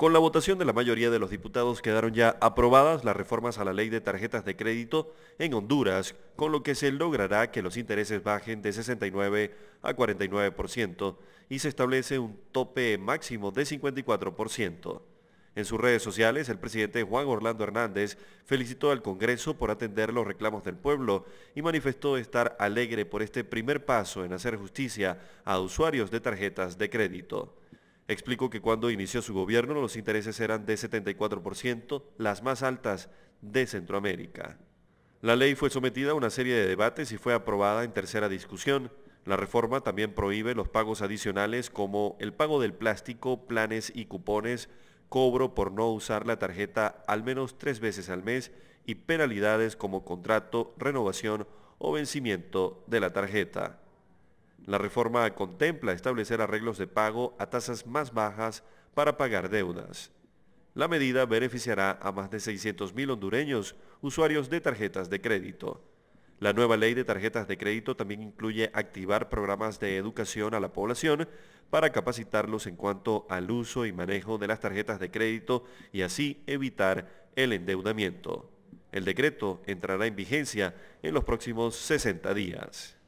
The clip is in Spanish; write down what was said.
Con la votación de la mayoría de los diputados quedaron ya aprobadas las reformas a la ley de tarjetas de crédito en Honduras, con lo que se logrará que los intereses bajen de 69 a 49% y se establece un tope máximo de 54%. En sus redes sociales, el presidente Juan Orlando Hernández felicitó al Congreso por atender los reclamos del pueblo y manifestó estar alegre por este primer paso en hacer justicia a usuarios de tarjetas de crédito. Explicó que cuando inició su gobierno los intereses eran de 74%, las más altas de Centroamérica. La ley fue sometida a una serie de debates y fue aprobada en tercera discusión. La reforma también prohíbe los pagos adicionales como el pago del plástico, planes y cupones, cobro por no usar la tarjeta al menos tres veces al mes y penalidades como contrato, renovación o vencimiento de la tarjeta. La reforma contempla establecer arreglos de pago a tasas más bajas para pagar deudas. La medida beneficiará a más de 600.000 hondureños, usuarios de tarjetas de crédito. La nueva ley de tarjetas de crédito también incluye activar programas de educación a la población para capacitarlos en cuanto al uso y manejo de las tarjetas de crédito y así evitar el endeudamiento. El decreto entrará en vigencia en los próximos 60 días.